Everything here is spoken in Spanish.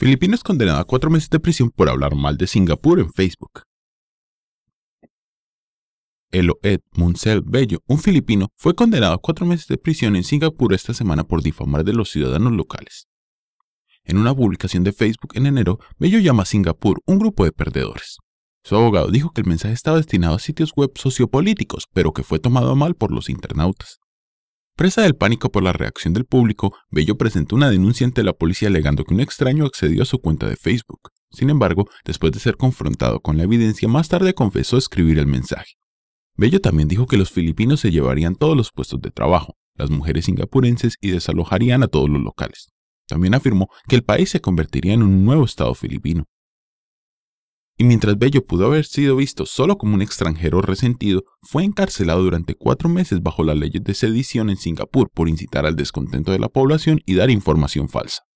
Filipino es condenado a cuatro meses de prisión por hablar mal de Singapur en Facebook. Eloed Munsel Bello, un filipino, fue condenado a cuatro meses de prisión en Singapur esta semana por difamar de los ciudadanos locales. En una publicación de Facebook en enero, Bello llama a Singapur un grupo de perdedores. Su abogado dijo que el mensaje estaba destinado a sitios web sociopolíticos, pero que fue tomado mal por los internautas. Presa del pánico por la reacción del público, Bello presentó una denuncia ante la policía alegando que un extraño accedió a su cuenta de Facebook. Sin embargo, después de ser confrontado con la evidencia, más tarde confesó escribir el mensaje. Bello también dijo que los filipinos se llevarían todos los puestos de trabajo, las mujeres singapurenses y desalojarían a todos los locales. También afirmó que el país se convertiría en un nuevo estado filipino, y mientras Bello pudo haber sido visto solo como un extranjero resentido, fue encarcelado durante cuatro meses bajo las leyes de sedición en Singapur por incitar al descontento de la población y dar información falsa.